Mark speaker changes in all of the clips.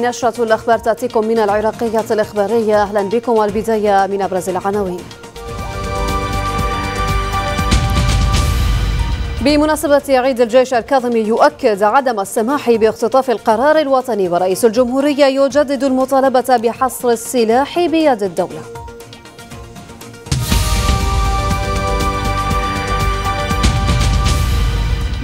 Speaker 1: نشرة الأخبار تأتيكم من العراقية الإخبارية أهلا بكم والبداية من أبرز العناوين بمناسبة عيد الجيش الكاظمي يؤكد عدم السماح باختطاف القرار الوطني ورئيس الجمهورية يجدد المطالبة بحصر السلاح بيد الدولة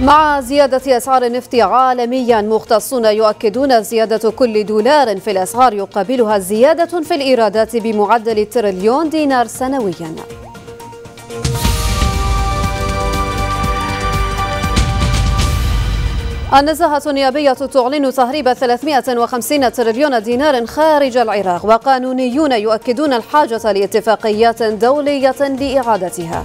Speaker 1: مع زيادة أسعار النفط عالميا مختصون يؤكدون زيادة كل دولار في الأسعار يقابلها زيادة في الإيرادات بمعدل تريليون دينار سنويا النزاهة النيابية تعلن تهريب 350 تريليون دينار خارج العراق وقانونيون يؤكدون الحاجة لاتفاقيات دولية لإعادتها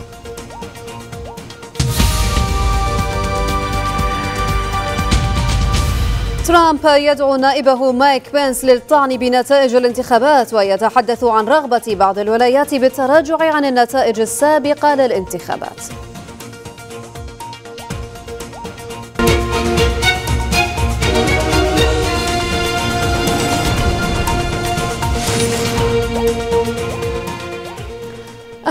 Speaker 1: ترامب يدعو نائبه مايك بينس للطعن بنتائج الانتخابات ويتحدث عن رغبة بعض الولايات بالتراجع عن النتائج السابقة للانتخابات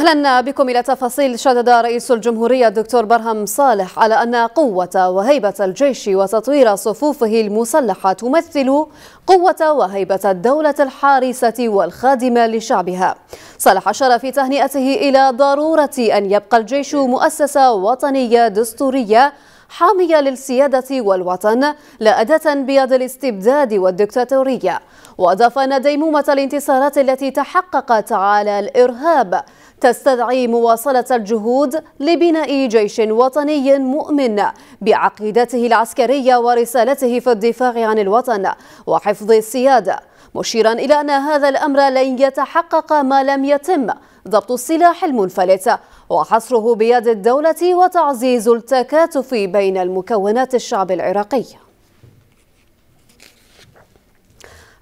Speaker 1: أهلا بكم إلى تفاصيل شدد رئيس الجمهورية الدكتور برهم صالح على أن قوة وهيبة الجيش وتطوير صفوفه المسلحة تمثل قوة وهيبة الدولة الحارسة والخادمة لشعبها صالح أشار في تهنئته إلى ضرورة أن يبقى الجيش مؤسسة وطنية دستورية حامية للسيادة والوطن لا أداة بيد الاستبداد والدكتاتورية وأضاف أن ديمومة الانتصارات التي تحققت على الإرهاب تستدعي مواصلة الجهود لبناء جيش وطني مؤمن بعقيدته العسكرية ورسالته في الدفاع عن الوطن وحفظ السيادة مشيرا إلى أن هذا الأمر لن يتحقق ما لم يتم ضبط السلاح المنفلت وحصره بيد الدولة وتعزيز التكاتف بين المكونات الشعب العراقي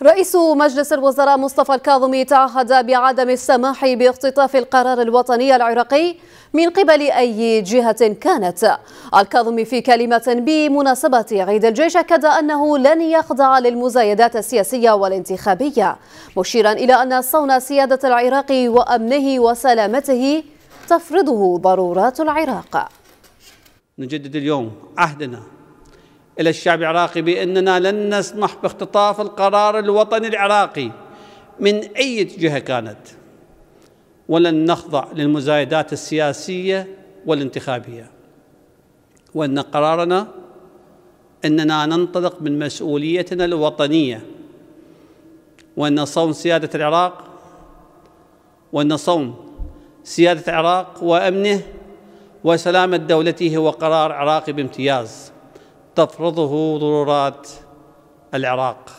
Speaker 1: رئيس مجلس الوزراء مصطفى الكاظمي تعهد بعدم السماح باختطاف القرار الوطني العراقي من قبل أي جهة كانت الكاظمي في كلمة بمناسبة عيد الجيش أكد أنه لن يخضع للمزايدات السياسية والانتخابية مشيرا إلى أن صون سيادة العراق وأمنه وسلامته تفرضه ضرورات العراق
Speaker 2: نجدد اليوم عهدنا إلى الشعب العراقي بأننا لن نسمح باختطاف القرار الوطني العراقي من أي جهة كانت ولن نخضع للمزايدات السياسية والانتخابية وأن قرارنا أننا ننطلق من مسؤوليتنا الوطنية وأن صوم سيادة العراق وأن صوم سيادة العراق وأمنه وسلامة دولته هو قرار عراقي بامتياز تفرضه ضرورات العراق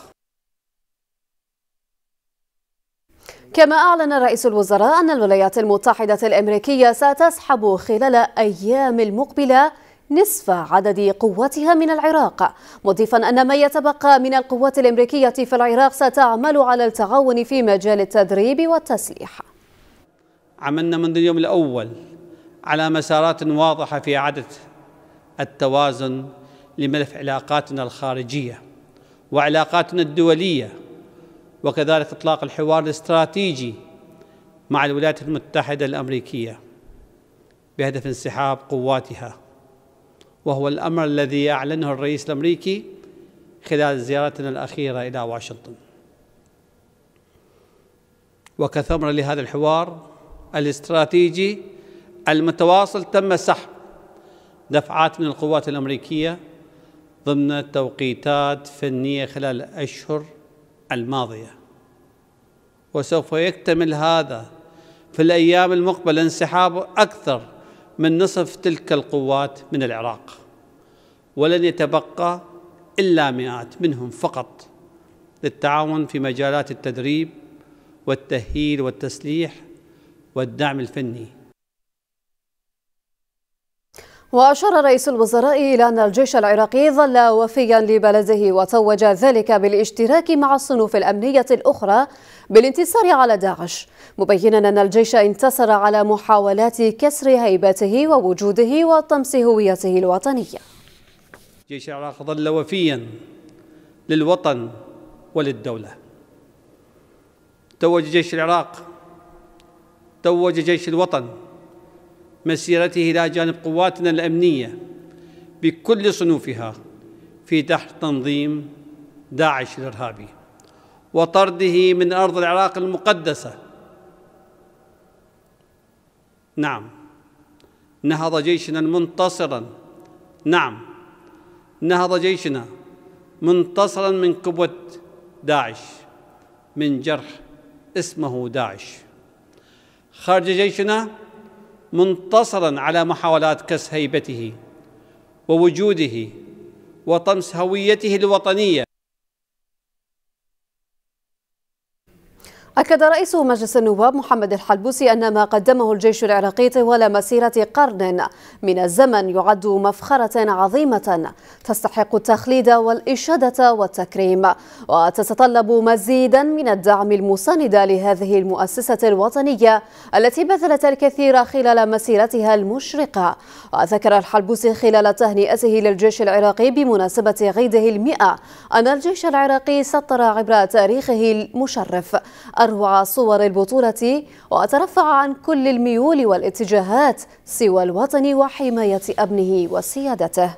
Speaker 1: كما أعلن رئيس الوزراء أن الولايات المتحدة الأمريكية ستسحب خلال أيام المقبلة نصف عدد قواتها من العراق مضيفا أن ما يتبقى من القوات الأمريكية في العراق ستعمل على التعاون في مجال التدريب والتسليح
Speaker 2: عملنا منذ اليوم الأول على مسارات واضحة في إعادة التوازن لملف علاقاتنا الخارجية وعلاقاتنا الدولية وكذلك إطلاق الحوار الاستراتيجي مع الولايات المتحدة الأمريكية بهدف انسحاب قواتها وهو الأمر الذي أعلنه الرئيس الأمريكي خلال زيارتنا الأخيرة إلى واشنطن وكثمرة لهذا الحوار الاستراتيجي المتواصل تم سحب دفعات من القوات الأمريكية ضمن توقيتات فنية خلال الأشهر الماضية وسوف يكتمل هذا في الأيام المقبلة انسحاب أكثر من نصف تلك القوات من العراق ولن يتبقى إلا مئات منهم فقط للتعاون في مجالات التدريب والتأهيل والتسليح والدعم الفني
Speaker 1: وأشار رئيس الوزراء إلى أن الجيش العراقي ظل وفيا لبلده وتوج ذلك بالاشتراك مع الصنوف الأمنية الأخرى بالانتصار على داعش مبينا أن الجيش انتصر على محاولات كسر هيبته ووجوده وطمس هويته الوطنية
Speaker 2: جيش العراق ظل وفيا للوطن وللدولة توج جيش العراق توج جيش الوطن مسيرته الى جانب قواتنا الامنيه بكل صنوفها في تحت تنظيم داعش الارهابي وطرده من ارض العراق المقدسه نعم نهض جيشنا منتصرا نعم نهض جيشنا منتصرا من قوه داعش من جرح اسمه داعش خرج جيشنا منتصرا على محاولات كس هيبته ووجوده وطمس هويته الوطنيه
Speaker 1: أكد رئيس مجلس النواب محمد الحلبوسي أن ما قدمه الجيش العراقي طوال مسيرة قرن من الزمن يعد مفخرة عظيمة تستحق التخليد والإشادة والتكريم وتتطلب مزيدا من الدعم المساند لهذه المؤسسة الوطنية التي بذلت الكثير خلال مسيرتها المشرقة وذكر الحلبوسي خلال تهنئته للجيش العراقي بمناسبة عيده المئة أن الجيش العراقي سطر عبر تاريخه المشرف أروع صور البطولة وأترفع عن كل الميول والاتجاهات سوى الوطن وحماية أمنه وسيادته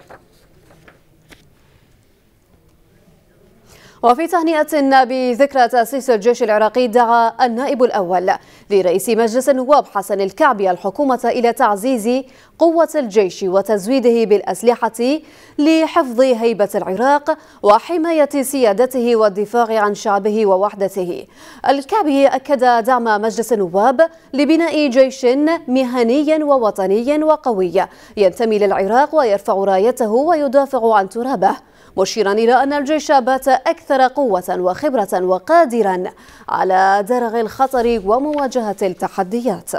Speaker 1: وفي تهنئة بذكرى تأسيس الجيش العراقي دعا النائب الأول لرئيس مجلس النواب حسن الكعبي الحكومة إلى تعزيز قوة الجيش وتزويده بالأسلحة لحفظ هيبة العراق وحماية سيادته والدفاع عن شعبه ووحدته الكعبي أكد دعم مجلس النواب لبناء جيش مهني ووطني وقوي ينتمي للعراق ويرفع رايته ويدافع عن ترابه مشيرا إلى أن الجيش بات أكثر قوة وخبرة وقادرا على درغ الخطر ومواجهة التحديات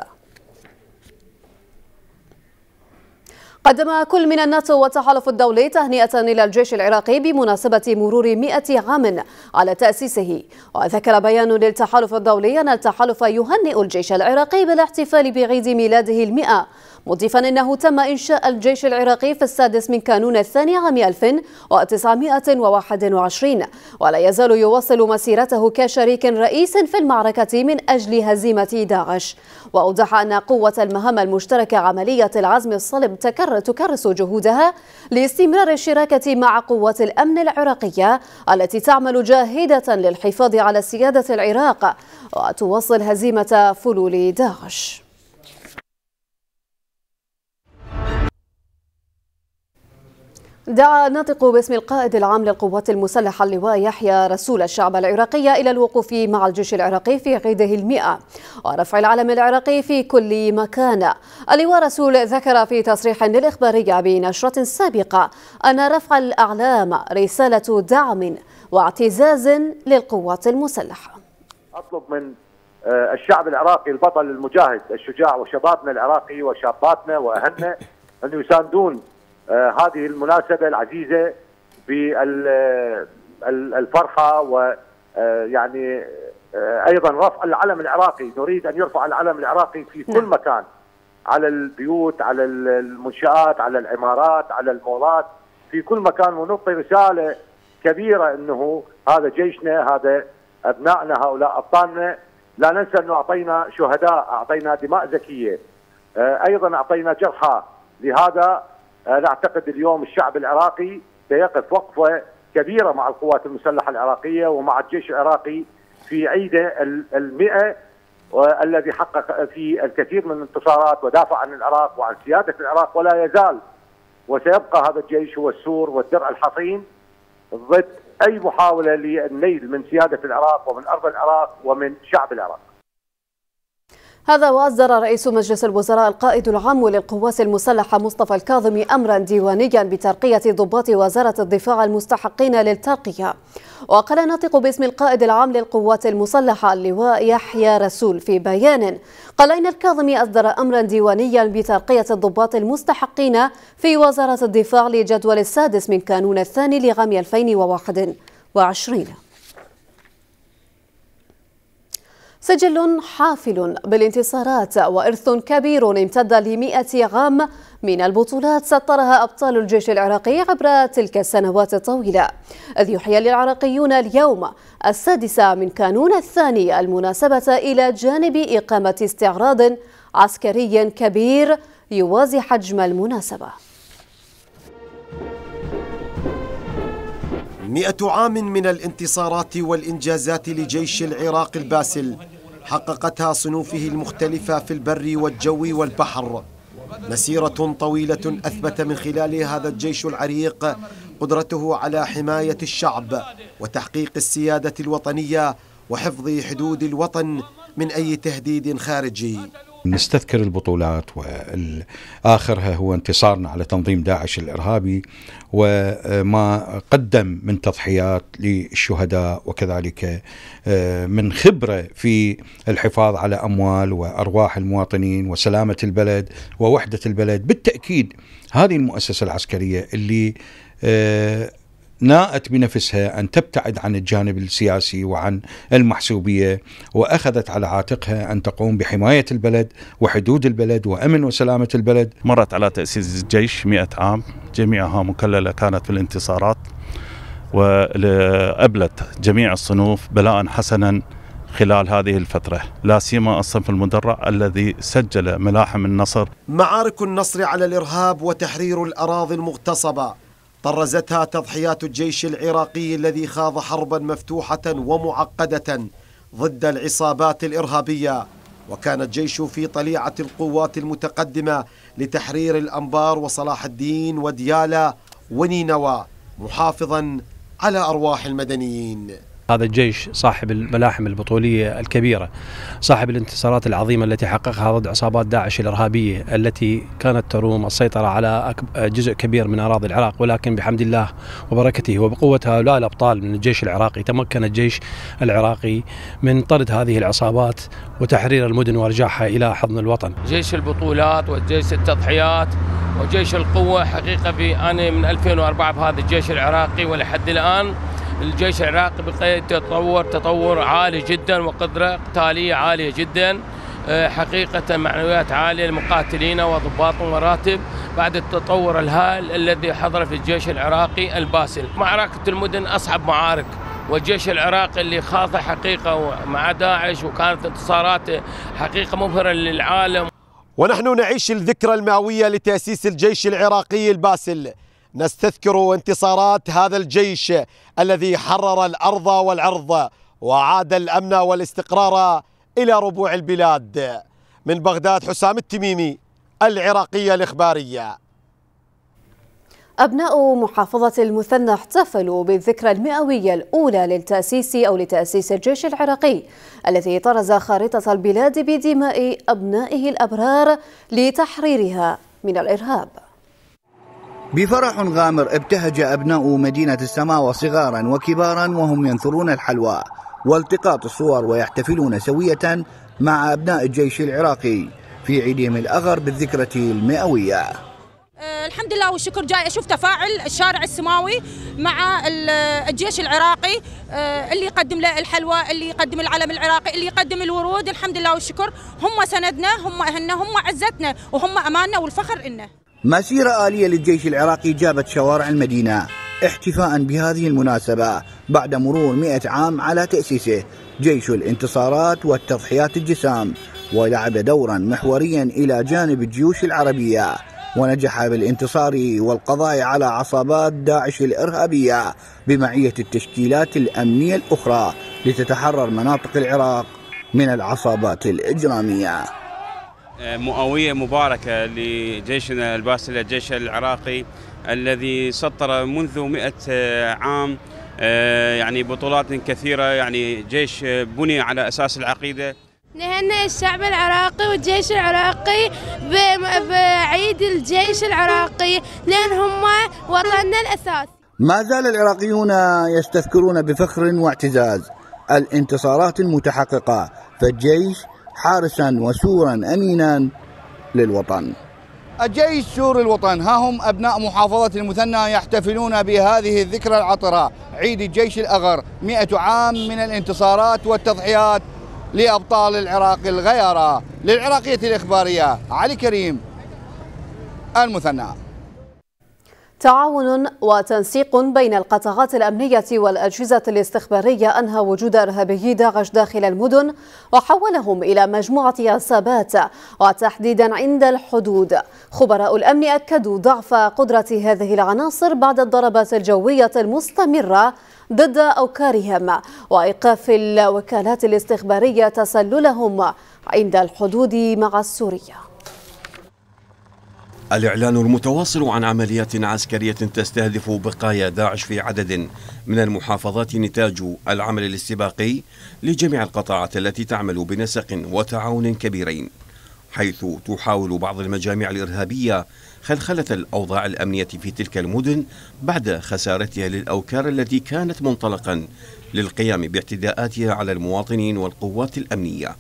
Speaker 1: قدم كل من الناتو والتحالف الدولي تهنئة إلى الجيش العراقي بمناسبة مرور 100 عام على تأسيسه وذكر بيان للتحالف الدولي أن التحالف يهنئ الجيش العراقي بالاحتفال بعيد ميلاده المئة مضيفا أنه تم إنشاء الجيش العراقي في السادس من كانون الثاني عام 1921 ولا يزال يواصل مسيرته كشريك رئيس في المعركة من أجل هزيمة داعش وأوضح أن قوة المهمة المشتركة عملية العزم الصلب تكرس جهودها لاستمرار الشراكة مع قوة الأمن العراقية التي تعمل جاهدة للحفاظ على سيادة العراق وتواصل هزيمة فلول داعش دعا ناطق باسم القائد العام للقوات المسلحة اللواء يحيى رسول الشعب العراقي إلى الوقوف مع الجيش العراقي في عيده المئة ورفع العلم العراقي في كل مكان اللواء رسول ذكر في تصريح للإخبارية بنشرة سابقة أن رفع الأعلام رسالة دعم واعتزاز للقوات المسلحة
Speaker 3: أطلب من آه، الشعب العراقي البطل المجاهد الشجاع وشبابنا العراقي وشاباتنا وأهلنا أن يساندون آه، هذه المناسبه العزيزه بالفرحه آه، و آه، يعني ايضا رفع العلم العراقي نريد ان يرفع العلم العراقي في كل نعم. مكان على البيوت على المنشات على العمارات على المولات في كل مكان ونعطي رساله كبيره انه هذا جيشنا هذا ابنائنا هؤلاء ابطالنا لا ننسى انه اعطينا شهداء اعطينا دماء زكيه ايضا اعطينا جرحى لهذا انا اعتقد اليوم الشعب العراقي سيقف وقفه كبيره مع القوات المسلحه العراقيه ومع الجيش العراقي في عيد المئه الذي حقق في الكثير من الانتصارات ودافع عن العراق وعن سياده العراق ولا يزال وسيبقى هذا الجيش هو السور والدرع الحصين ضد اي محاوله للنيل من سياده العراق ومن ارض العراق ومن شعب العراق.
Speaker 1: هذا وأصدر رئيس مجلس الوزراء القائد العام للقوات المسلحة مصطفى الكاظمي أمرا ديوانيا بترقية ضباط وزارة الدفاع المستحقين للترقية وقال ناطق باسم القائد العام للقوات المسلحة اللواء يحيى رسول في بيان قال إن الكاظمي أصدر أمرا ديوانيا بترقية الضباط المستحقين في وزارة الدفاع لجدول السادس من كانون الثاني لعام 2021 سجل حافل بالانتصارات وإرث كبير امتد لمئة عام من البطولات سطرها أبطال الجيش العراقي عبر تلك السنوات الطويلة إذ يحيى للعراقيون اليوم السادسة من كانون الثاني المناسبة إلى جانب إقامة استعراض عسكري كبير يوازي حجم المناسبة
Speaker 4: مئة عام من الانتصارات والإنجازات لجيش العراق الباسل حققتها صنوفه المختلفة في البر والجو والبحر مسيرة طويلة أثبت من خلال هذا الجيش العريق قدرته على حماية الشعب وتحقيق السيادة الوطنية وحفظ حدود الوطن من أي تهديد خارجي
Speaker 5: نستذكر البطولات واخرها هو انتصارنا على
Speaker 6: تنظيم داعش الارهابي وما قدم من تضحيات للشهداء وكذلك آه، من خبره في الحفاظ على اموال وارواح المواطنين وسلامه البلد ووحده البلد بالتاكيد هذه المؤسسه العسكريه اللي آه، ناءت بنفسها ان تبتعد عن الجانب السياسي وعن المحسوبيه واخذت على عاتقها ان تقوم بحمايه البلد وحدود البلد وامن وسلامه البلد. مرت على تاسيس الجيش
Speaker 2: 100 عام جميعها مكلله كانت في الانتصارات وابلت جميع الصنوف بلاء حسنا خلال هذه الفترة لا سيما الصنف المدرع الذي سجل ملاحم النصر
Speaker 4: معارك النصر على الإرهاب وتحرير الأراضي المغتصبة طرزتها تضحيات الجيش العراقي الذي خاض حربا مفتوحة ومعقدة ضد العصابات الإرهابية وكان الجيش في طليعة القوات المتقدمة لتحرير الأنبار وصلاح الدين وديالا ونينوى محافظا على أرواح المدنيين
Speaker 2: هذا الجيش صاحب الملاحم البطولية الكبيرة صاحب الانتصارات العظيمة التي حققها ضد عصابات داعش الإرهابية التي كانت تروم السيطرة على جزء كبير من أراضي العراق ولكن بحمد الله وبركته وبقوة هؤلاء الأبطال من الجيش العراقي تمكن الجيش العراقي من طرد هذه العصابات وتحرير المدن وارجاعها إلى حضن الوطن
Speaker 4: جيش البطولات وجيش التضحيات وجيش القوة حقيقة في أنا من 2004 بهذا الجيش العراقي ولحد الآن الجيش العراقي بقيت تطور تطور عالي جدا وقدرة قتالية عالية جدا آه، حقيقة معنويات عالية لمقاتلين وضباط وراتب بعد التطور الهائل الذي حضر في الجيش العراقي الباسل معركة المدن أصعب معارك والجيش العراقي اللي خاض حقيقة مع داعش وكانت انتصاراته حقيقة مبهرة للعالم ونحن نعيش الذكرى المئوية لتأسيس الجيش العراقي الباسل نستذكر انتصارات هذا الجيش الذي حرر الأرض والعرض وعاد الأمن والاستقرار إلى ربوع البلاد من بغداد حسام التميمي العراقية الإخبارية
Speaker 1: أبناء محافظة المثنى احتفلوا بالذكرى المئوية الأولى للتأسيس أو لتأسيس الجيش العراقي الذي طرز خارطة البلاد بدماء أبنائه الأبرار لتحريرها من الإرهاب
Speaker 7: بفرح غامر ابتهج أبناء مدينة السماوة صغارا وكبارا وهم ينثرون الحلوى والتقاط الصور ويحتفلون سوية مع أبناء الجيش العراقي في عيدهم الأغر بالذكرى المئوية
Speaker 8: آه، الحمد لله والشكر جاي اشوف تفاعل الشارع السماوي مع الجيش العراقي آه، اللي يقدم له الحلوى اللي يقدم العلم العراقي اللي يقدم الورود الحمد لله والشكر هم سندنا هم اهلنا هم عزتنا وهم اماننا والفخر انه
Speaker 7: مسيرة آلية للجيش العراقي جابت شوارع المدينة احتفاء بهذه المناسبة بعد مرور مئة عام على تأسيسه جيش الانتصارات والتضحيات الجسام ولعب دورا محوريا إلى جانب الجيوش العربية ونجح بالانتصار والقضاء على عصابات داعش الإرهابية بمعية التشكيلات الأمنية الأخرى لتتحرر مناطق العراق من العصابات الإجرامية
Speaker 9: مئوية مباركة لجيشنا الباسل الجيش العراقي الذي سطر منذ مئة عام آه، يعني بطولات كثيرة يعني جيش بني على أساس العقيدة
Speaker 8: نهنا الشعب العراقي والجيش العراقي بعيد الجيش العراقي
Speaker 1: لأن هم وطننا الأساس
Speaker 7: ما زال العراقيون يستذكرون بفخر واعتزاز الانتصارات المتحققة فالجيش حارسا وسورا امينا للوطن الجيش سور الوطن ها هم أبناء محافظة المثنى يحتفلون بهذه الذكرى العطرة عيد الجيش الأغر مئة عام من الانتصارات والتضحيات لأبطال العراق الغيارى للعراقية الإخبارية علي كريم المثنى
Speaker 1: تعاون وتنسيق بين القطاعات الأمنية والأجهزة الاستخبارية أنهى وجود إرهابي داعش داخل المدن وحولهم إلى مجموعة عصابات وتحديدا عند الحدود خبراء الأمن أكدوا ضعف قدرة هذه العناصر بعد الضربات الجوية المستمرة ضد أوكارهم وإيقاف الوكالات الاستخبارية تسللهم عند الحدود مع سوريا
Speaker 9: الإعلان المتواصل عن عمليات عسكرية تستهدف بقايا داعش في عدد من المحافظات نتاج العمل الاستباقي لجميع القطاعات التي تعمل بنسق وتعاون كبيرين حيث تحاول بعض المجاميع الإرهابية خلخلة الأوضاع الأمنية في تلك المدن بعد خسارتها للأوكار التي كانت منطلقا للقيام باعتداءاتها على المواطنين والقوات الأمنية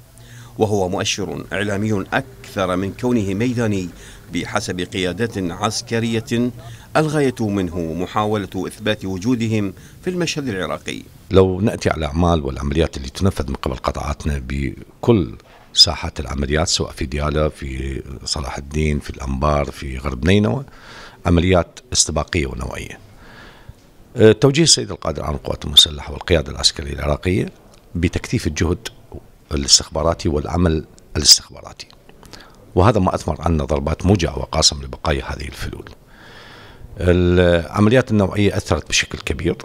Speaker 9: وهو مؤشر إعلامي أكثر من كونه ميداني بحسب قيادات عسكرية الغاية منه محاولة إثبات وجودهم في المشهد العراقي
Speaker 3: لو نأتي على الأعمال والعمليات اللي تنفذ من قبل قطاعاتنا بكل ساحات العمليات سواء في ديالى في صلاح الدين في الأنبار في غرب نينوى عمليات استباقية ونوعية أه، توجيه السيد القائد العام للقوات المسلحة والقيادة العسكرية العراقية بتكثيف الجهد الاستخباراتي والعمل الاستخباراتي وهذا ما أثمر عنا ضربات موجعة وقاسم لبقايا هذه الفلول العمليات النوعية أثرت بشكل كبير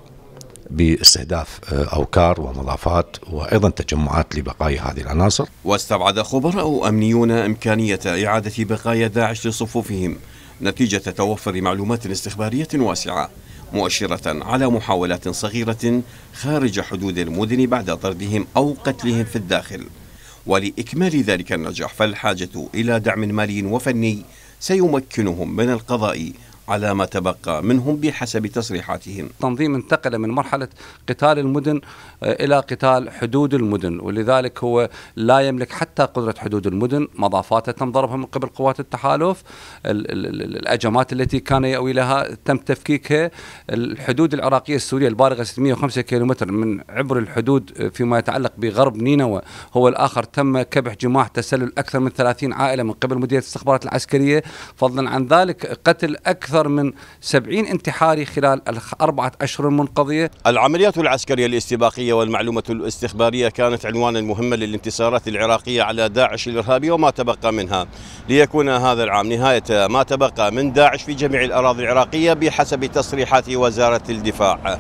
Speaker 3: باستهداف آه، أوكار ومضافات وأيضا تجمعات لبقايا هذه العناصر
Speaker 9: واستبعد خبراء أمنيون إمكانية إعادة بقايا داعش لصفوفهم نتيجة توفر معلومات استخبارية واسعة مؤشرة على محاولات صغيرة خارج حدود المدن بعد طردهم أو قتلهم في الداخل ولإكمال ذلك النجاح فالحاجة إلى دعم مالي وفني سيمكنهم من القضاء
Speaker 2: على ما تبقى منهم بحسب تصريحاتهم التنظيم انتقل من مرحلة قتال المدن آه، إلى قتال حدود المدن ولذلك هو لا يملك حتى قدرة حدود المدن مضافاته تم ضربها من قبل قوات التحالف الأجمات التي كان يأوي لها تم تفكيكها الحدود العراقية السورية البالغة 605 كيلومتر من عبر الحدود آه، فيما يتعلق بغرب نينوى هو الآخر تم كبح جماح تسلل أكثر من 30 عائلة من قبل مديرية الاستخبارات العسكرية فضلا عن ذلك قتل أكثر أكثر من 70 انتحاري خلال الأربعة أشهر المنقضية
Speaker 9: العمليات العسكرية الاستباقية والمعلومة الاستخبارية كانت عنوانا مهما للانتصارات العراقية على داعش الإرهابي وما تبقى منها ليكون هذا العام نهاية ما تبقى من داعش في جميع الأراضي العراقية بحسب تصريحات وزارة الدفاع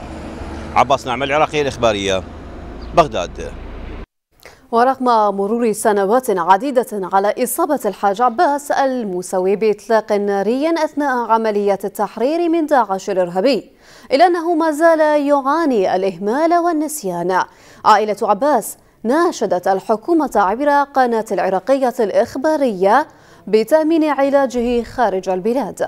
Speaker 9: عباس نعمة العراقية الإخبارية بغداد
Speaker 1: ورغم مرور سنوات عديدة على إصابة الحاج عباس المسوي بإطلاق ناري أثناء عملية التحرير من داعش الإرهابي إلا أنه ما زال يعاني الإهمال والنسيان عائلة عباس ناشدت الحكومة عبر قناة العراقية الإخبارية بتأمين علاجه خارج البلاد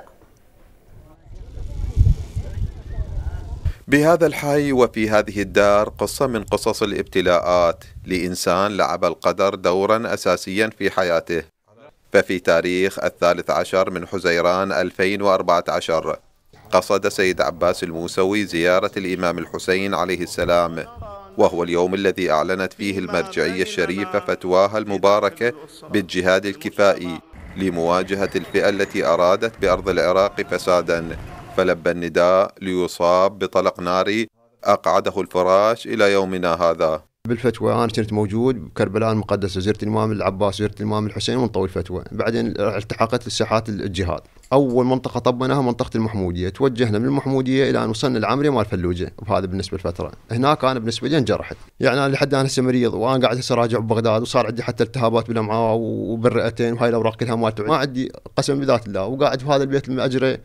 Speaker 5: بهذا الحي وفي هذه الدار قصة من قصص الابتلاءات لإنسان لعب القدر دورا أساسيا في حياته ففي تاريخ الثالث عشر من حزيران 2014 قصد سيد عباس الموسوي زيارة الإمام الحسين عليه السلام وهو اليوم الذي أعلنت فيه المرجعية الشريفة فتواها المباركة بالجهاد الكفائي لمواجهة الفئة التي أرادت بأرض العراق فساداً فلبى النداء ليصاب بطلق ناري أقعده الفراش إلى يومنا هذا
Speaker 4: بالفتوى انا كنت موجود بكربلاء المقدسه زرت الامام العباس زرت الامام الحسين ونطوي الفتوى بعدين التحقت الساحات الجهاد اول منطقه طبناها منطقه المحموديه توجهنا من المحموديه الى ان وصلنا العمري مال فلوجه وهذا بالنسبه للفتره هناك انا بالنسبه لي انجرحت يعني انا لحد انا هسه مريض وانا قاعد هسه راجع ببغداد وصار عندي حتى التهابات بالامعاء وبالرئتين وهاي الاوراق كلها مالت ما عندي قسم بذات الله وقاعد في هذا البيت المأجره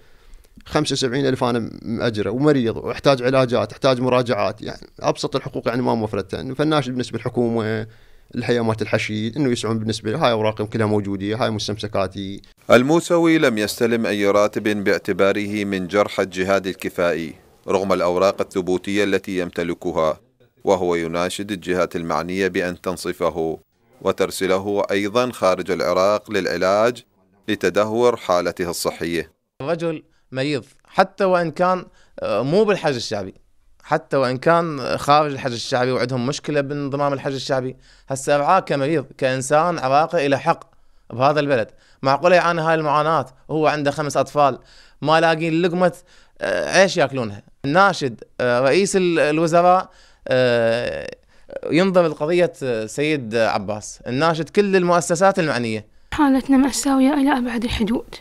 Speaker 4: 75 ألف أنا مأجره ومريض واحتاج علاجات احتاج مراجعات يعني أبسط الحقوق يعني ما موفرته يعني فناش بالنسبة للحكومة الهيئه مالت الحشيد انه يسعون بالنسبه هاي اوراقي كلها موجوده هاي مستمسكاتي
Speaker 5: الموسوي لم يستلم اي راتب باعتباره من جرح الجهاد الكفائي رغم الاوراق الثبوتيه التي يمتلكها وهو يناشد الجهات المعنيه بان تنصفه وترسله ايضا خارج العراق للعلاج لتدهور حالته الصحيه
Speaker 6: الرجل مريض حتى وان كان آه، مو بالحج الشعبي حتى وان كان آه، خارج الحج الشعبي وعندهم مشكله بانضمام الحج الشعبي هسه ارعاه كمريض كانسان عراقي الى حق بهذا البلد معقوله يعاني هاي المعاناه وهو عنده خمس اطفال ما لاقين لقمه عيش آه، ياكلونها الناشد رئيس الوزراء ينظر لقضية سيد عباس الناشد كل المؤسسات المعنية
Speaker 8: حالتنا مأساوية إلى أبعد الحدود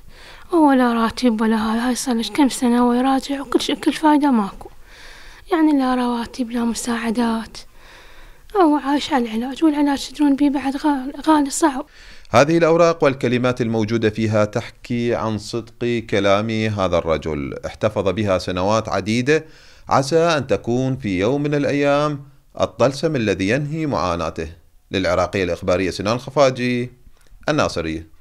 Speaker 8: ولا راتب ولا هاي هاي صار كم سنة ويراجع وكل شيء كل فايدة ماكو يعني لا رواتب لا مساعدات أو عايش على العلاج والعلاج تدرون بيه بعد غالي صعب
Speaker 5: هذه الأوراق والكلمات الموجودة فيها تحكي عن صدق كلام هذا الرجل احتفظ بها سنوات عديدة عسى أن تكون في يوم من الأيام الطلسم الذي ينهي معاناته للعراقية الإخبارية سنان الخفاجي الناصرية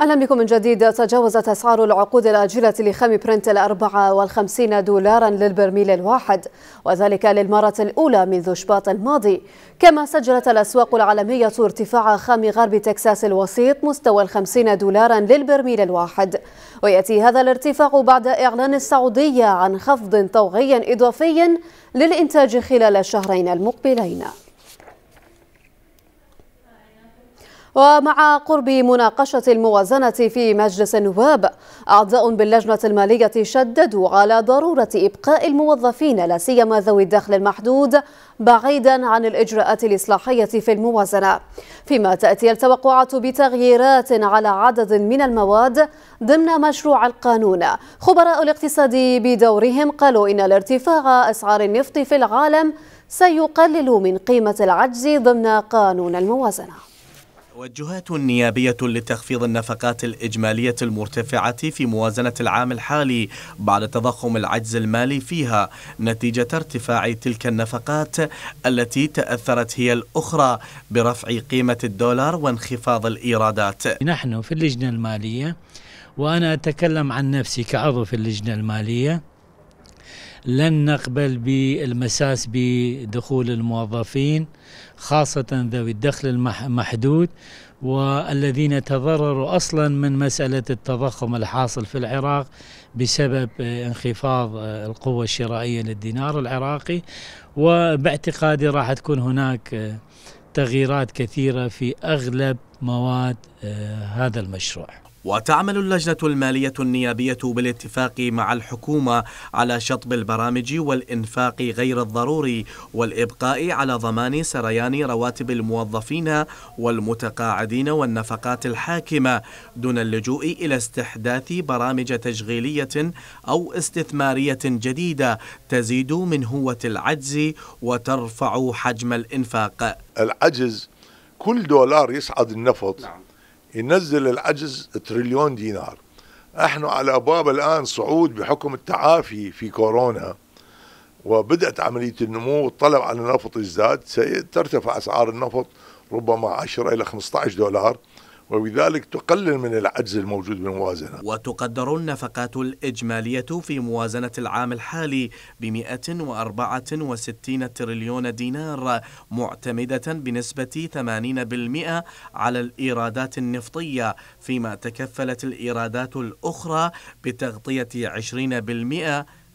Speaker 1: أهلا بكم من جديد تجاوزت أسعار العقود الآجلة لخام برنت الأربعة والخمسين دولارا للبرميل الواحد وذلك للمرة الأولى منذ شباط الماضي كما سجلت الأسواق العالمية ارتفاع خام غرب تكساس الوسيط مستوى الخمسين دولارا للبرميل الواحد ويأتي هذا الارتفاع بعد إعلان السعودية عن خفض طوعي إضافي للإنتاج خلال الشهرين المقبلين ومع قرب مناقشة الموازنة في مجلس النواب أعضاء باللجنة المالية شددوا على ضرورة إبقاء الموظفين لا سيما ذوي الدخل المحدود بعيدا عن الإجراءات الإصلاحية في الموازنة فيما تأتي التوقعات بتغييرات على عدد من المواد ضمن مشروع القانون خبراء الاقتصاد بدورهم قالوا إن الارتفاع أسعار النفط في العالم سيقلل من قيمة العجز ضمن قانون الموازنة
Speaker 10: توجهات نيابية لتخفيض النفقات الإجمالية المرتفعة في موازنة العام الحالي بعد تضخم العجز المالي فيها نتيجة ارتفاع تلك النفقات التي تأثرت هي الأخرى برفع قيمة الدولار وانخفاض الإيرادات
Speaker 11: نحن في اللجنة المالية وأنا أتكلم عن نفسي كعضو في اللجنة المالية لن نقبل بالمساس بدخول الموظفين خاصة ذوي الدخل المحدود والذين تضرروا أصلا من مسألة التضخم الحاصل في العراق بسبب انخفاض القوة الشرائية للدينار العراقي وباعتقادي راح تكون هناك تغييرات كثيرة في أغلب مواد آه، هذا المشروع
Speaker 10: وتعمل اللجنة المالية النيابية بالاتفاق مع الحكومة على شطب البرامج والإنفاق غير الضروري والإبقاء على ضمان سريان رواتب الموظفين والمتقاعدين والنفقات الحاكمة دون اللجوء إلى استحداث برامج تشغيلية أو استثمارية جديدة تزيد من هوة العجز وترفع حجم الإنفاق
Speaker 3: العجز كل دولار يصعد النفط نعم. ينزل العجز تريليون دينار احنا على باب الان صعود بحكم التعافي في كورونا وبدات عمليه النمو والطلب على النفط يزداد سترتفع اسعار النفط ربما 10 الى 15 دولار وبذلك تقلل من العجز الموجود بالموازنة
Speaker 10: وتقدر النفقات الإجمالية في موازنة العام الحالي ب 164 تريليون دينار معتمدة بنسبة 80% على الإيرادات النفطية فيما تكفلت الإيرادات الأخرى بتغطية 20%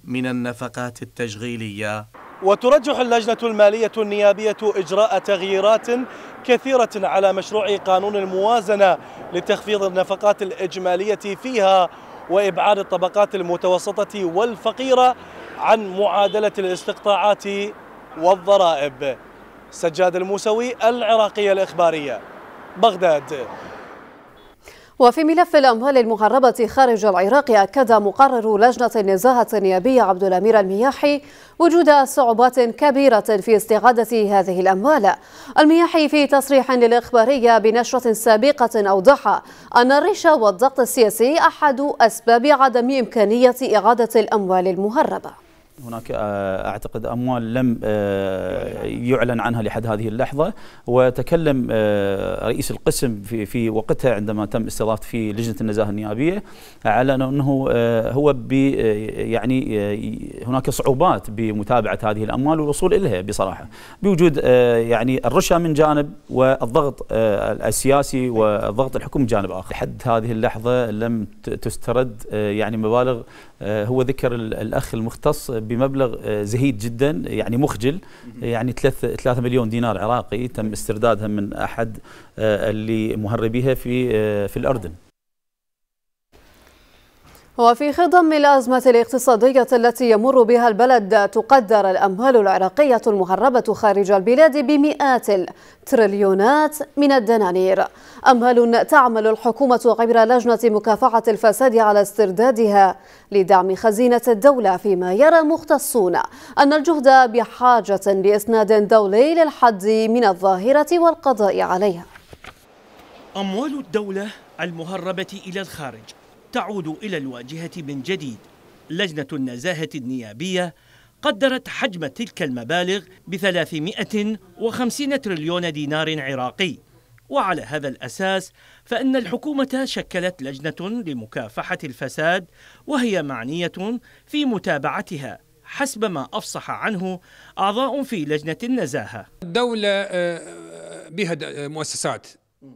Speaker 10: من النفقات التشغيلية وترجح اللجنة المالية النيابية إجراء تغييرات كثيرة على مشروع قانون الموازنة لتخفيض النفقات الإجمالية فيها وإبعاد الطبقات المتوسطة والفقيرة عن معادلة الاستقطاعات والضرائب سجاد الموسوي العراقية الإخبارية بغداد
Speaker 1: وفي ملف الأموال المهربة خارج العراق أكد مقرر لجنة النزاهة النيابية عبد الأمير المياحي وجود صعوبات كبيرة في استعادة هذه الأموال المياحي في تصريح للإخبارية بنشرة سابقة أوضح أن الريشة والضغط السياسي أحد أسباب عدم إمكانية إعادة الأموال المهربة
Speaker 2: هناك آه، اعتقد اموال لم آه، يعلن عنها لحد هذه اللحظه وتكلم آه، رئيس القسم في في وقتها عندما تم استضافته في لجنه النزاهه النيابيه على انه هو يعني هناك صعوبات بمتابعه هذه الاموال والوصول اليها بصراحه بوجود يعني الرشا من جانب والضغط السياسي والضغط الحكومي من جانب اخر لحد هذه اللحظه لم تسترد يعني مبالغ هو ذكر الاخ المختص بمبلغ آه، زهيد جدا يعني مخجل يعني 3 3 مليون دينار عراقي تم استردادها من احد آه، اللي مهربيها في آه، في الاردن
Speaker 1: وفي خضم الأزمة الاقتصادية التي يمر بها البلد تقدر الأموال العراقية المهربة خارج البلاد بمئات التريليونات من الدنانير أموال تعمل الحكومة عبر لجنة مكافحة الفساد على استردادها لدعم خزينة الدولة فيما يرى مختصون أن الجهد بحاجة لإسناد دولي للحد من الظاهرة والقضاء عليها
Speaker 11: أموال الدولة المهربة إلى الخارج تعود إلى الواجهة من جديد لجنة النزاهة النيابية قدرت حجم تلك المبالغ ب 350 تريليون دينار عراقي وعلى هذا الأساس فإن الحكومة شكلت لجنة لمكافحة الفساد وهي معنية في متابعتها حسب ما أفصح عنه أعضاء في لجنة النزاهة الدولة
Speaker 2: آه، بها آه، مؤسسات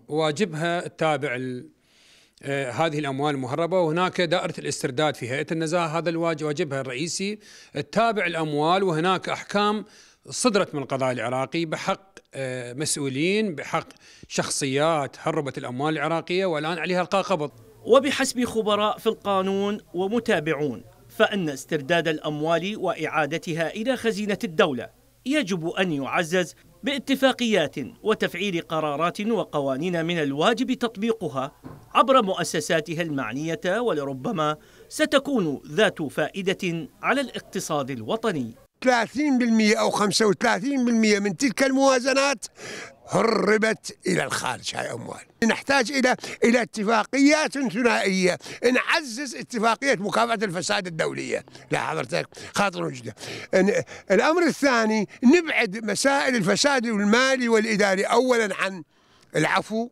Speaker 2: واجبها تتابع آه، هذه الاموال المهربه وهناك دائره الاسترداد في هيئه النزاهه هذا الواجب واجبها الرئيسي تتابع الاموال وهناك احكام صدرت من القضاء العراقي بحق آه، مسؤولين بحق شخصيات هربت الاموال العراقيه والان عليها القاء قبض
Speaker 11: وبحسب خبراء في القانون ومتابعون فان استرداد الاموال واعادتها الى خزينه الدوله يجب ان يعزز باتفاقيات وتفعيل قرارات وقوانين من الواجب تطبيقها عبر مؤسساتها المعنية ولربما ستكون ذات فائدة على الاقتصاد
Speaker 3: الوطني 30% أو 35% من تلك الموازنات هربت إلى الخارج هاي أموال نحتاج إلى إلى اتفاقيات ثنائية نعزز اتفاقية مكافحة الفساد الدولية لا حضرتك خاطر وجده الأمر الثاني نبعد مسائل الفساد المالي والإداري أولا عن العفو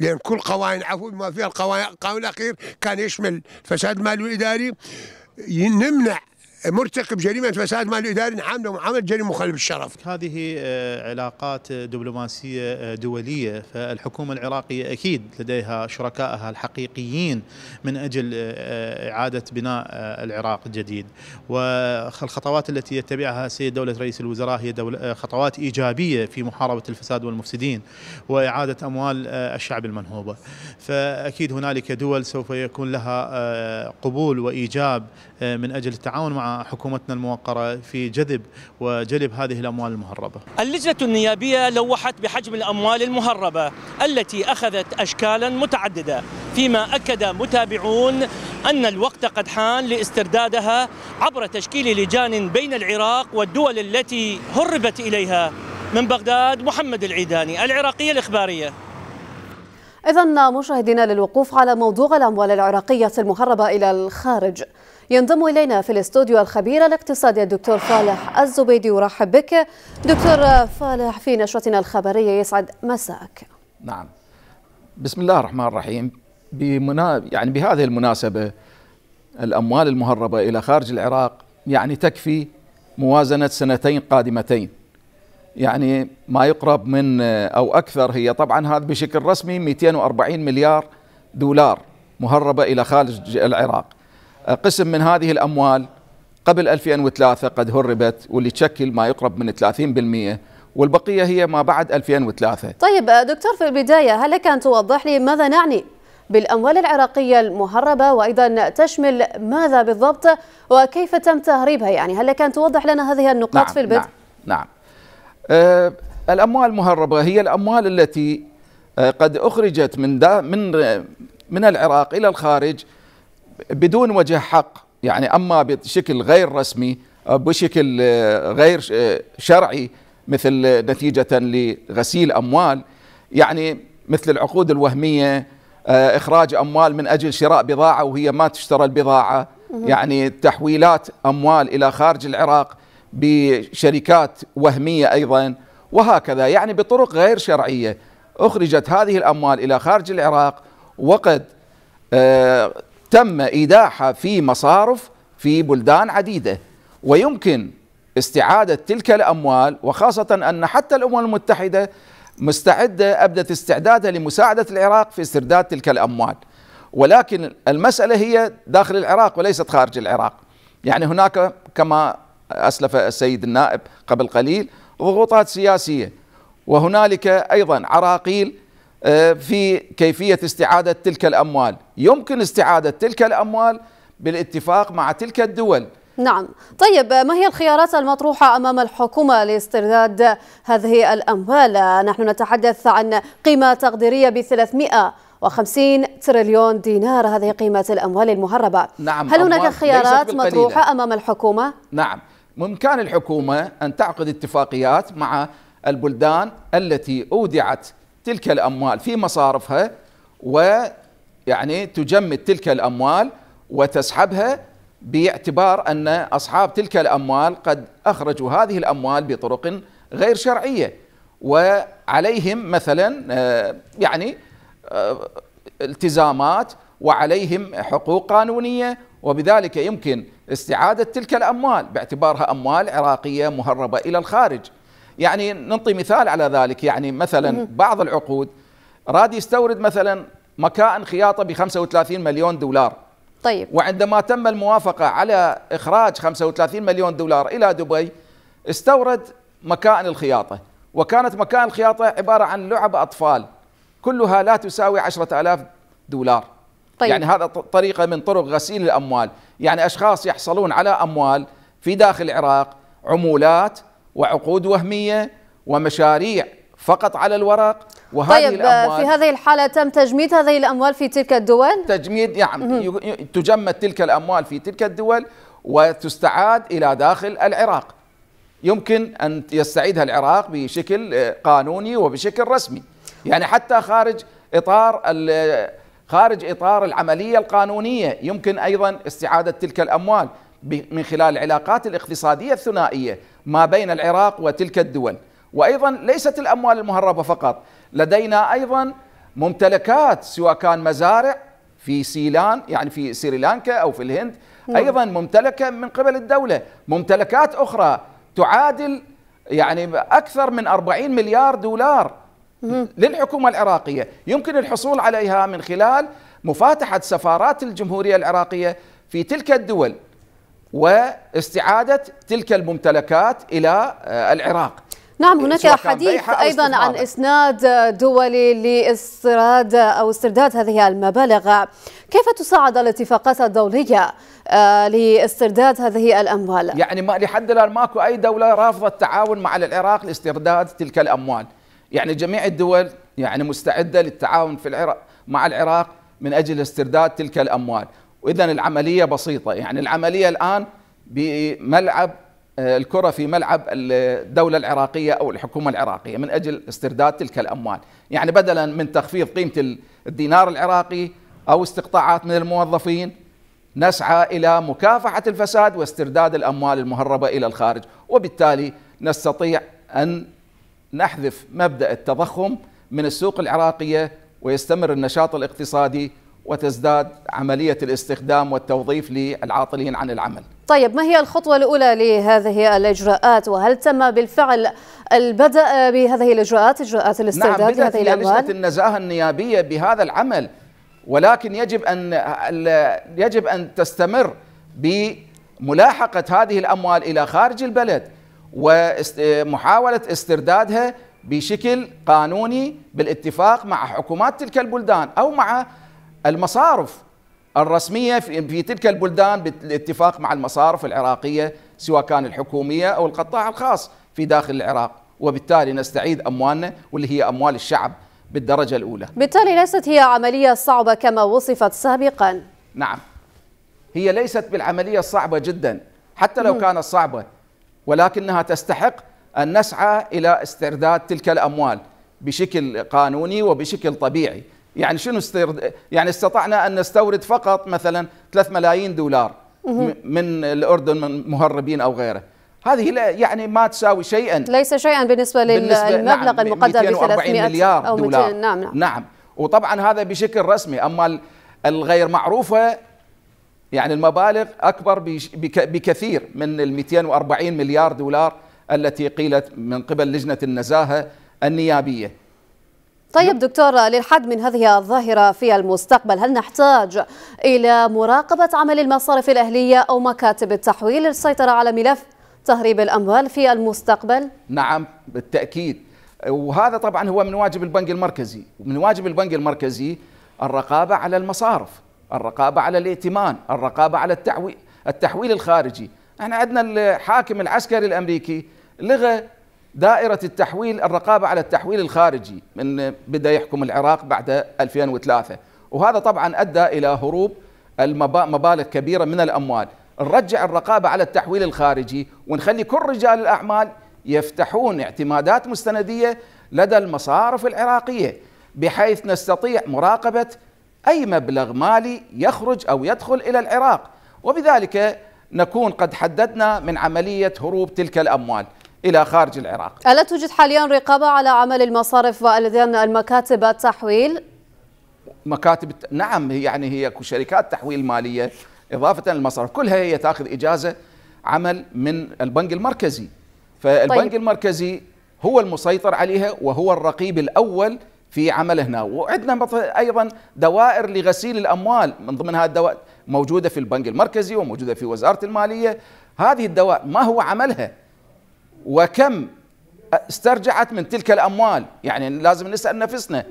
Speaker 3: لأن كل قوانين عفو بما فيها القوانين القانون الأخير كان يشمل الفساد المالي والإداري نمنع مرتكب جريمه فساد مال اداري عامله نعم، معامله جريمه مخالف الشرف.
Speaker 2: هذه آه، علاقات آه، دبلوماسيه آه، دوليه فالحكومه العراقيه اكيد لديها شركائها الحقيقيين من اجل اعاده بناء العراق الجديد والخطوات التي يتبعها سيد دوله رئيس الوزراء هي خطوات ايجابيه في محاربه الفساد والمفسدين واعاده اموال الشعب المنهوبه. فاكيد هنالك دول سوف يكون لها قبول وايجاب من اجل التعاون مع حكومتنا الموقرة في جذب وجلب هذه الأموال المهربة
Speaker 11: اللجنة النيابية لوحت بحجم الأموال المهربة التي أخذت أشكالا متعددة فيما أكد متابعون أن الوقت قد حان لاستردادها عبر تشكيل لجان بين العراق والدول التي هربت إليها من بغداد محمد العيداني العراقية الإخبارية
Speaker 1: إذا مشاهدينا للوقوف على موضوع الأموال العراقية المهربة إلى الخارج ينضم إلينا في الاستوديو الخبير الاقتصادي الدكتور فالح الزبيدي ورحب بك دكتور فالح في نشرتنا الخبرية يسعد مساك
Speaker 6: نعم بسم الله الرحمن الرحيم بمنا... يعني بهذه المناسبة الأموال المهربة إلى خارج العراق يعني تكفي موازنة سنتين قادمتين يعني ما يقرب من أو أكثر هي طبعا هذا بشكل رسمي 240 مليار دولار مهربة إلى خارج العراق قسم من هذه الأموال قبل 2003 قد هربت واللي تشكل ما يقرب من 30% والبقية هي ما بعد 2003
Speaker 1: طيب آه، دكتور في البداية هل لك أن توضح لي ماذا نعني بالأموال العراقية المهربة وأيضا تشمل ماذا بالضبط وكيف تم تهريبها يعني هل لك أن توضح لنا هذه النقاط نعم في البدء نعم,
Speaker 6: نعم. أه الأموال المهربة هي الأموال التي آه، قد أخرجت من من آه، من العراق إلى الخارج بدون وجه حق يعني أما بشكل غير رسمي آه، بشكل آه، غير آه، شرعي مثل نتيجة لغسيل أموال يعني مثل العقود الوهمية إخراج أموال من أجل شراء بضاعة وهي ما تشترى البضاعة يعني تحويلات أموال إلى خارج العراق بشركات وهمية أيضا وهكذا يعني بطرق غير شرعية أخرجت هذه الأموال إلى خارج العراق وقد تم إيداعها في مصارف في بلدان عديدة ويمكن استعادة تلك الأموال وخاصة أن حتى الأمم المتحدة مستعدة أبدت استعدادها لمساعدة العراق في استرداد تلك الأموال ولكن المسألة هي داخل العراق وليست خارج العراق يعني هناك كما أسلف السيد النائب قبل قليل ضغوطات سياسية وهنالك أيضا عراقيل آه، في كيفية استعادة تلك الأموال يمكن استعادة تلك الأموال بالاتفاق مع تلك الدول
Speaker 1: نعم طيب ما هي الخيارات المطروحة أمام الحكومة لاسترداد هذه الأموال نحن نتحدث عن قيمة تقديرية ب 350 تريليون دينار هذه قيمة الأموال المهربة
Speaker 6: نعم هل هناك خيارات مطروحة
Speaker 1: أمام الحكومة؟
Speaker 6: نعم بإمكان الحكومة أن تعقد اتفاقيات مع البلدان التي أودعت تلك الأموال في مصارفها ويعني تجمد تلك الأموال وتسحبها باعتبار أن أصحاب تلك الأموال قد أخرجوا هذه الأموال بطرق غير شرعية وعليهم مثلا آه، يعني آه، التزامات وعليهم حقوق قانونية وبذلك يمكن استعادة تلك الأموال باعتبارها أموال عراقية مهربة إلى الخارج يعني ننطي مثال على ذلك يعني مثلا بعض العقود راد يستورد مثلا مكائن خياطه ب 35 مليون دولار طيب وعندما تم الموافقه على اخراج 35 مليون دولار الى دبي استورد مكائن الخياطه وكانت مكائن الخياطه عباره عن لعب اطفال كلها لا تساوي 10000 دولار طيب. يعني هذا طريقه من طرق غسيل الاموال يعني اشخاص يحصلون على اموال في داخل العراق عمولات وعقود وهمية ومشاريع فقط على الورق وهذه طيب آه، الأموال في
Speaker 1: هذه الحالة تم تجميد هذه الأموال في تلك الدول؟
Speaker 6: تجميد يعني تجمد تلك الأموال في تلك الدول وتستعاد إلى داخل العراق يمكن أن يستعيدها العراق بشكل آه، قانوني وبشكل رسمي يعني حتى خارج إطار خارج إطار العملية القانونية يمكن أيضا استعادة تلك الأموال من خلال العلاقات الاقتصادية الثنائية ما بين العراق وتلك الدول وايضا ليست الاموال المهربه فقط لدينا ايضا ممتلكات سواء كان مزارع في سيلان يعني في سريلانكا او في الهند نعم. ايضا ممتلكه من قبل الدوله ممتلكات اخرى تعادل يعني اكثر من 40 مليار دولار للحكومه العراقيه يمكن الحصول عليها من خلال مفاتحه سفارات الجمهوريه العراقيه في تلك الدول واستعادة تلك الممتلكات إلى آه، العراق
Speaker 1: نعم هناك حديث أيضا عن إسناد دولي لاستيراد أو استرداد هذه المبالغ كيف تساعد الاتفاقات الدولية آه، لاسترداد هذه الأموال؟ يعني
Speaker 6: ما لحد الآن ماكو أي دولة رافضة التعاون مع العراق لاسترداد تلك الأموال يعني جميع الدول يعني مستعدة للتعاون في العراق مع العراق من أجل استرداد تلك الأموال واذا العمليه بسيطه يعني العمليه الان بملعب آه، الكره في ملعب الدوله العراقيه او الحكومه العراقيه من اجل استرداد تلك الاموال، يعني بدلا من تخفيض قيمه الدينار العراقي او استقطاعات من الموظفين نسعى الى مكافحه الفساد واسترداد الاموال المهربه الى الخارج، وبالتالي نستطيع ان نحذف مبدا التضخم من السوق العراقيه ويستمر النشاط الاقتصادي وتزداد عملية الاستخدام والتوظيف للعاطلين عن العمل
Speaker 1: طيب ما هي الخطوة الأولى لهذه الإجراءات وهل تم بالفعل البدء بهذه الإجراءات إجراءات الاسترداد نعم بدأت لجنة
Speaker 6: النزاهة النيابية بهذا العمل ولكن يجب أن يجب أن تستمر بملاحقة هذه الأموال إلى خارج البلد ومحاولة استردادها بشكل قانوني بالاتفاق مع حكومات تلك البلدان أو مع المصارف الرسمية في تلك البلدان بالاتفاق مع المصارف العراقية سواء كان الحكومية أو القطاع الخاص في داخل العراق وبالتالي نستعيد أموالنا واللي هي أموال الشعب بالدرجة الأولى
Speaker 1: بالتالي ليست هي عملية صعبة كما وصفت سابقا
Speaker 6: نعم هي ليست بالعملية الصعبة جدا حتى لو كانت صعبة ولكنها تستحق أن نسعى إلى استرداد تلك الأموال بشكل قانوني وبشكل طبيعي يعني شنو استيرد يعني استطعنا ان نستورد فقط مثلا 3 ملايين دولار من الاردن من مهربين او غيره هذه لا يعني ما تساوي شيئا ليس شيئا بالنسبه للمبلغ نعم المقدر ب 300 مليار أو دولار نعم, نعم نعم وطبعا هذا بشكل رسمي اما الغير معروفه يعني المبالغ اكبر بكثير من ال 240 مليار دولار التي قيلت من قبل لجنه النزاهه النيابيه
Speaker 1: طيب دكتور للحد من هذه الظاهرة في المستقبل هل نحتاج إلى مراقبة عمل المصارف الأهلية أو مكاتب التحويل للسيطرة على ملف تهريب الأموال في المستقبل؟
Speaker 6: نعم بالتأكيد وهذا طبعا هو من واجب البنك المركزي ومن واجب البنك المركزي الرقابة على المصارف الرقابة على الائتمان الرقابة على التحويل الخارجي احنا عندنا الحاكم العسكري الأمريكي لغى دائرة التحويل الرقابة على التحويل الخارجي من بدأ يحكم العراق بعد 2003 وهذا طبعا أدى إلى هروب مبالغ كبيرة من الأموال نرجع الرقابة على التحويل الخارجي ونخلي كل رجال الأعمال يفتحون اعتمادات مستندية لدى المصارف العراقية بحيث نستطيع مراقبة أي مبلغ مالي يخرج أو يدخل إلى العراق وبذلك نكون قد حددنا من عملية هروب تلك الأموال إلى خارج العراق
Speaker 1: ألا توجد حاليا رقابة على عمل المصارف والذين المكاتب التحويل؟
Speaker 6: مكاتب نعم يعني هي شركات تحويل مالية إضافة للمصارف كلها هي تأخذ إجازة عمل من البنك المركزي فالبنك طيب. المركزي هو المسيطر عليها وهو الرقيب الأول في عمل هنا وعندنا أيضا دوائر لغسيل الأموال من ضمن هذه الدوائر موجودة في البنك المركزي وموجودة في وزارة المالية هذه الدوائر ما هو عملها وكم استرجعت من تلك الأموال يعني لازم نسأل نفسنا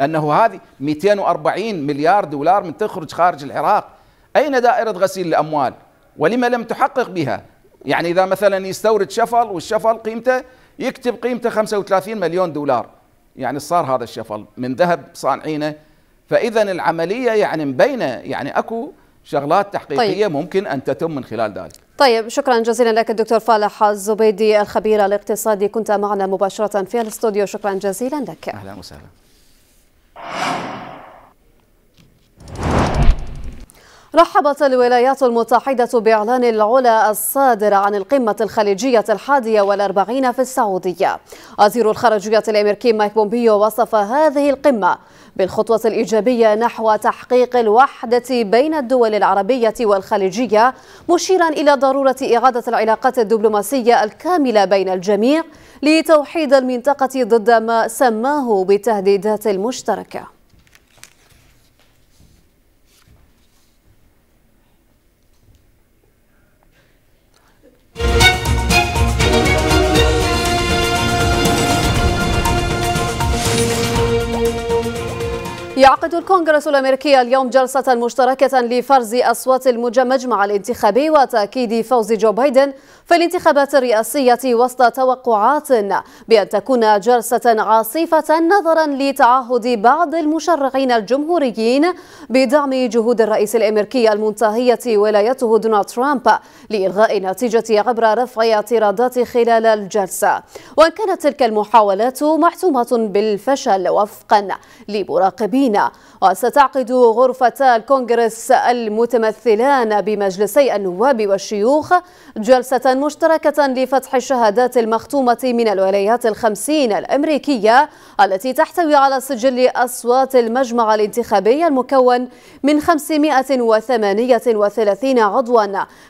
Speaker 6: أنه هذه 240 مليار دولار من تخرج خارج العراق أين دائرة غسيل الأموال ولما لم تحقق بها يعني إذا مثلا يستورد شفل والشفل قيمته يكتب قيمته 35 مليون دولار يعني صار هذا الشفل من ذهب صانعينه فإذا العملية يعني مبينة يعني أكو شغلات تحقيقية طيب. ممكن أن تتم من خلال ذلك
Speaker 1: طيب شكرا جزيلا لك الدكتور فالح الزبيدي الخبير الاقتصادي كنت معنا مباشرة في الاستوديو شكرا جزيلا لك أهلا وسهلا رحبت الولايات المتحدة بإعلان العلا الصادر عن القمة الخليجية الحادية والأربعين في السعودية وزير الخارجية الأمريكي مايك بومبيو وصف هذه القمة بالخطوة الإيجابية نحو تحقيق الوحدة بين الدول العربية والخليجية مشيرا إلى ضرورة إعادة العلاقات الدبلوماسية الكاملة بين الجميع لتوحيد المنطقة ضد ما سماه بالتهديدات المشتركة يعقد الكونغرس الأمريكي اليوم جلسة مشتركة لفرز أصوات المجمع الانتخابي وتأكيد فوز جو بايدن في الانتخابات الرئاسية وسط توقعات بأن تكون جلسة عاصفة نظرا لتعهد بعض المشرعين الجمهوريين بدعم جهود الرئيس الأمريكي المنتهية ولايته دونالد ترامب لإلغاء النتيجة عبر رفع اعتراضات خلال الجلسة وإن كانت تلك المحاولات محتومه بالفشل وفقا لمراقبين Medina وستعقد غرفة الكونغرس المتمثلان بمجلسي النواب والشيوخ جلسة مشتركة لفتح الشهادات المختومة من الولايات الخمسين الأمريكية التي تحتوي على سجل أصوات المجمع الانتخابي المكون من 538 عضوا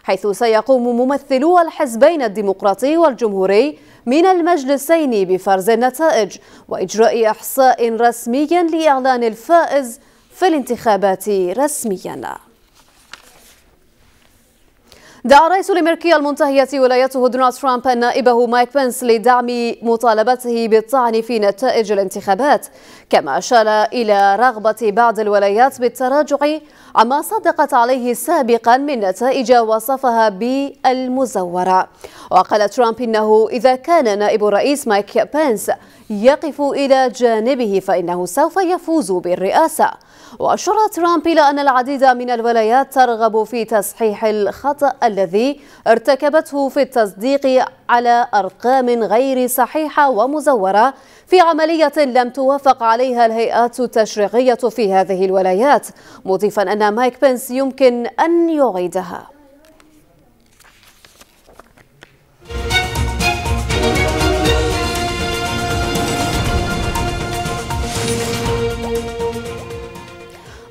Speaker 1: حيث سيقوم ممثلو الحزبين الديمقراطي والجمهوري من المجلسين بفرز النتائج وإجراء إحصاء رسمي لإعلان الفائز في الانتخابات رسميا دعا الرئيس الامريكي المنتهية ولايته دونالد ترامب نائبه مايك بنس لدعم مطالبته بالطعن في نتائج الانتخابات كما أشار إلى رغبة بعض الولايات بالتراجع عما صدقت عليه سابقا من نتائج وصفها بالمزورة وقال ترامب إنه إذا كان نائب الرئيس مايك بينس يقف إلى جانبه فإنه سوف يفوز بالرئاسة وأشار ترامب إلى أن العديد من الولايات ترغب في تصحيح الخطأ الذي ارتكبته في التصديق على أرقام غير صحيحة ومزورة في عملية لم توافق عليها عليها الهيئات التشريعية في هذه الولايات مضيفا أن مايك بنس يمكن أن يعيدها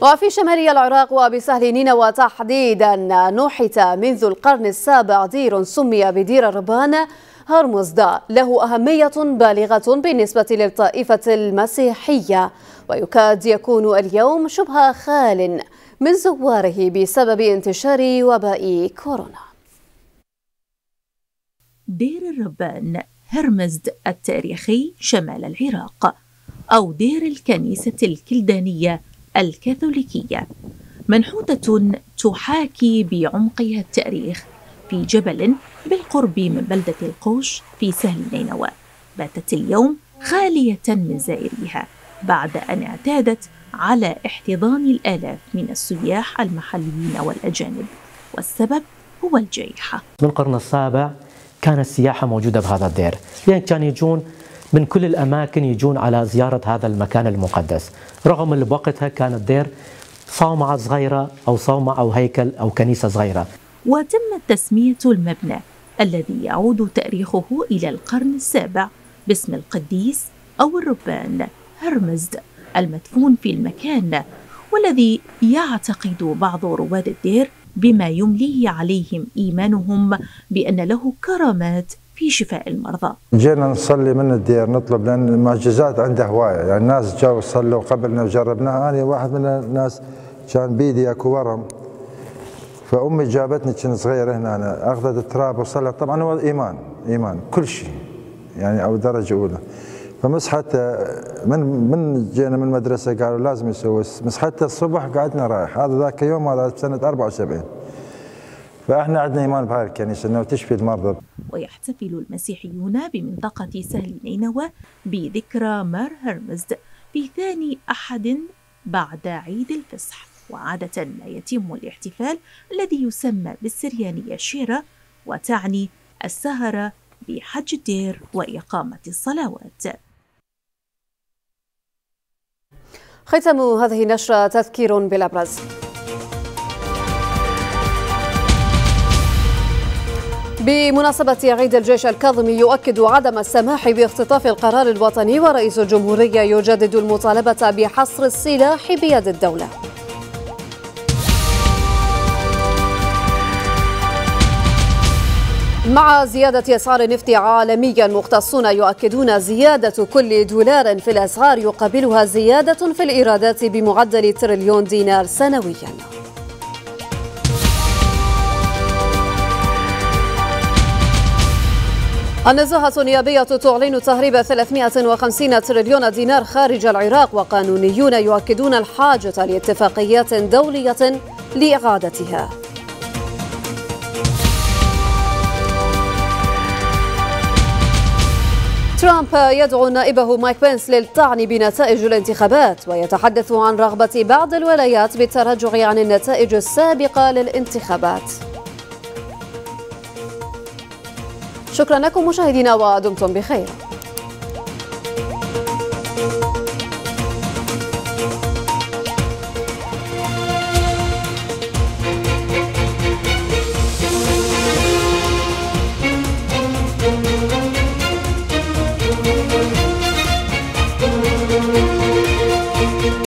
Speaker 1: وفي شمالي العراق وبسهل نينوى تحديدا نحت منذ القرن السابع دير سمي بدير الربان هرمزد له أهمية بالغة بالنسبة للطائفة المسيحية ويكاد يكون اليوم شبه خال من زواره بسبب انتشار وباء كورونا
Speaker 8: دير الربان هرمزد التاريخي شمال العراق أو دير الكنيسة الكلدانية الكاثوليكية منحوتة تحاكي بعمقها التاريخ في جبل بالقرب من بلدة القوش في سهل نينوى باتت اليوم خالية من زائريها بعد أن اعتادت على احتضان الآلاف من السياح المحليين والأجانب والسبب هو الجائحة
Speaker 11: من القرن السابع كانت السياحة موجودة بهذا الدير يعني كانوا يجون من كل الأماكن يجون على زيارة هذا المكان المقدس رغم اللي بوقتها كان الدير صومعة صغيرة أو صومعة أو هيكل أو كنيسة صغيرة
Speaker 8: وتمت تسمية المبنى الذي يعود تاريخه إلى القرن السابع باسم القديس أو الربان هرمزد المدفون في المكان والذي يعتقد بعض رواد الدير بما يمليه عليهم إيمانهم بأن له كرامات في شفاء المرضى
Speaker 3: جينا نصلي من الدير نطلب لأن المعجزات عنده هواية يعني الناس جاوا صلوا قبلنا وجربناها أنا واحد من الناس كان بيدي أكو ورم فامي جابتني كنت صغير هنا أنا اخذت التراب وصلت طبعا هو ايمان ايمان كل شيء يعني او درجه اولى فمسحته من من جينا من المدرسه قالوا لازم يسوي مسحته الصبح قعدنا رايح هذا ذاك اليوم هذا سنه 74 فاحنا عندنا ايمان بهاي الكنيسه انه تشفي المرضى
Speaker 8: ويحتفل المسيحيون بمنطقه سهل نينوى بذكرى مار هرمزد في ثاني احد بعد عيد الفصح وعادة ما يتم الاحتفال الذي يسمى بالسريانية شيرة وتعني
Speaker 1: السهرة بحج الدير وإقامة الصلوات ختام هذه النشرة تذكير بالأبرز بمناسبة عيد الجيش الكاظمي يؤكد عدم السماح باختطاف القرار الوطني ورئيس الجمهورية يجدد المطالبة بحصر السلاح بيد الدولة مع زيادة أسعار النفط عالميا مختصون يؤكدون زيادة كل دولار في الأسعار يقابلها زيادة في الإيرادات بمعدل تريليون دينار سنويا النزاهة النيابية تعلن تهريب 350 تريليون دينار خارج العراق وقانونيون يؤكدون الحاجة لاتفاقيات دولية لإعادتها ترامب يدعو نائبه مايك بنس للطعن بنتائج الانتخابات ويتحدث عن رغبة بعض الولايات بالتراجع عن النتائج السابقة للانتخابات شكرا لكم مشاهدينا ودمتم بخير